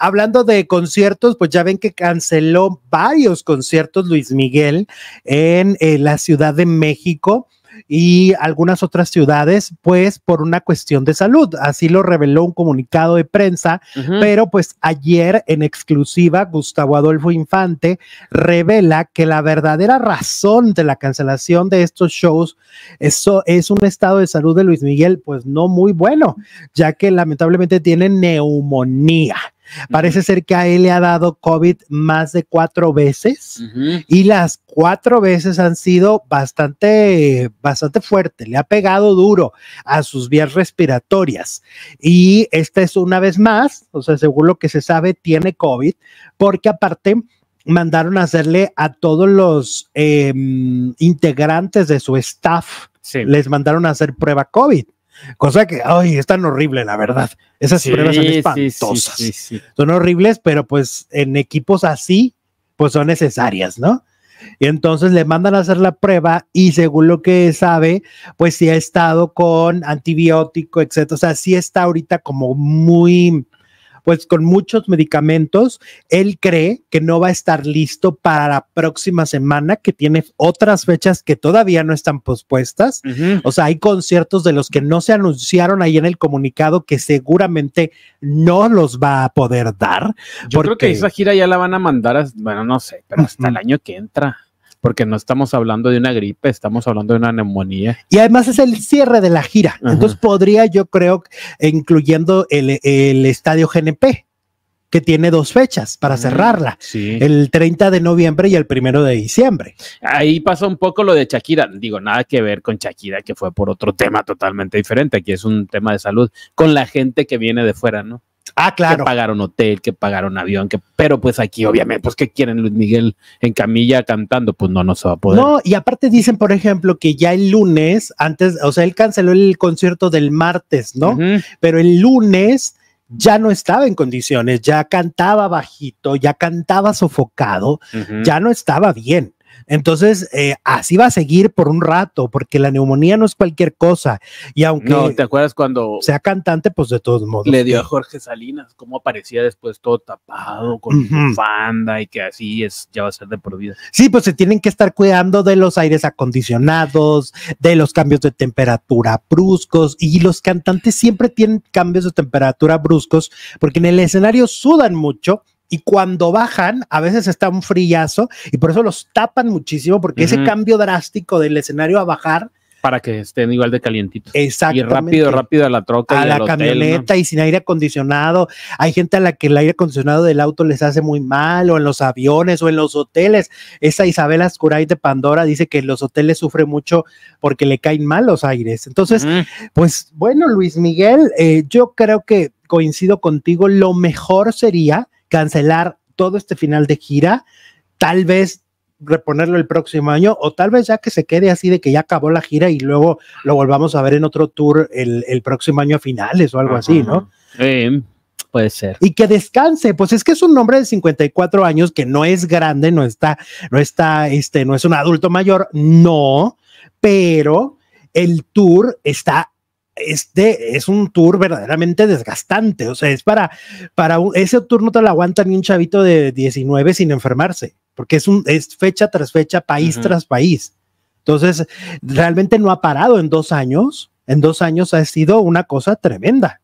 Hablando de conciertos, pues ya ven que canceló varios conciertos Luis Miguel en eh, la Ciudad de México y algunas otras ciudades, pues por una cuestión de salud. Así lo reveló un comunicado de prensa, pero pues ayer en exclusiva Gustavo Adolfo Infante revela que la verdadera razón de la cancelación de estos shows es un estado de salud de Luis Miguel, pues no muy bueno, ya que lamentablemente tiene neumonía. Parece ser que a él le ha dado COVID más de cuatro veces y las cuatro veces han sido bastante, bastante fuerte. Le ha pegado duro a sus vías respiratorias. Y esta es una vez más, o sea, según lo que se sabe, tiene COVID, porque aparte mandaron a hacerle a todos los em, integrantes de su staff, les mandaron a hacer prueba COVID. Cosa que, ay, es tan horrible, la verdad. Esas pruebas son espantosas. son horribles, pero pues en equipos así, pues son necesarias, ¿no? Y entonces le mandan a hacer la prueba y según lo que sabe, pues sí ha estado con antibiótico, etc. O sea, sí está ahorita como muy pues con muchos medicamentos, él cree que no va a estar listo para la próxima semana, que tiene otras fechas que todavía no están pospuestas. O sea, hay conciertos de los que no se anunciaron ahí en el comunicado que seguramente no los va a poder dar. Yo creo que esa gira ya la van a mandar, bueno, no sé, pero hasta el año que entra porque no estamos hablando de una gripe, estamos hablando de una neumonía. Y además es el cierre de la gira. Entonces podría, yo creo, incluyendo el, estadio GNP que tiene dos fechas para cerrarla, el 30 de noviembre y el 1 de diciembre. Ahí pasa un poco lo de Shakira, digo, nada que ver con Shakira, que fue por otro tema totalmente diferente, aquí es un tema de salud, con la gente que viene de fuera, ¿no? Ah, claro. Que pagaron hotel, que pagaron avión, que, pero pues aquí, obviamente, pues, ¿qué quieren Luis Miguel en camilla cantando? Pues no, no se va a poder. No, y aparte dicen, por ejemplo, que ya el lunes, antes, o sea, él canceló el concierto del martes, ¿no? Pero el lunes ya no estaba en condiciones, ya cantaba bajito, ya cantaba sofocado, ya no estaba bien. Entonces, eh, así va a seguir por un rato, porque la neumonía no es cualquier cosa. Y aunque. ¿te acuerdas cuando. Sea cantante, pues de todos modos. Le dio a Jorge Salinas, cómo aparecía después todo tapado, con su y que así es, ya va a ser de por vida. Sí, pues se tienen que estar cuidando de los aires acondicionados, de los cambios de temperatura bruscos, y los cantantes siempre tienen cambios de temperatura bruscos, porque en el escenario sudan mucho y cuando bajan, a veces está un frillazo y por eso los tapan muchísimo, porque ese cambio drástico del escenario a bajar. Para que estén igual de calientitos. Exacto. Y rápido, rápido a la troca. A la camioneta y sin aire acondicionado. Hay gente a la que el aire acondicionado del auto les hace muy mal, o en los aviones, o en los hoteles. Esa Isabel Ascuray de Pandora dice que los hoteles sufre mucho porque le caen mal los aires. Entonces, pues bueno, Luis Miguel, eh, yo creo que coincido contigo, lo mejor sería cancelar todo este final de gira, tal vez reponerlo el próximo año o tal vez ya que se quede así de que ya acabó la gira y luego lo volvamos a ver en otro tour el, próximo año a finales o algo así, ¿no? puede ser. Y que descanse, pues es que es un hombre de 54 años que no es grande, no está, no está, este, no es un adulto mayor, no, pero el tour está este es un tour verdaderamente desgastante. O sea, es para, para ese tour no te lo aguanta ni un chavito de 19 sin enfermarse, porque es, un, es fecha tras fecha, país tras país. Entonces, realmente no ha parado en dos años. En dos años ha sido una cosa tremenda.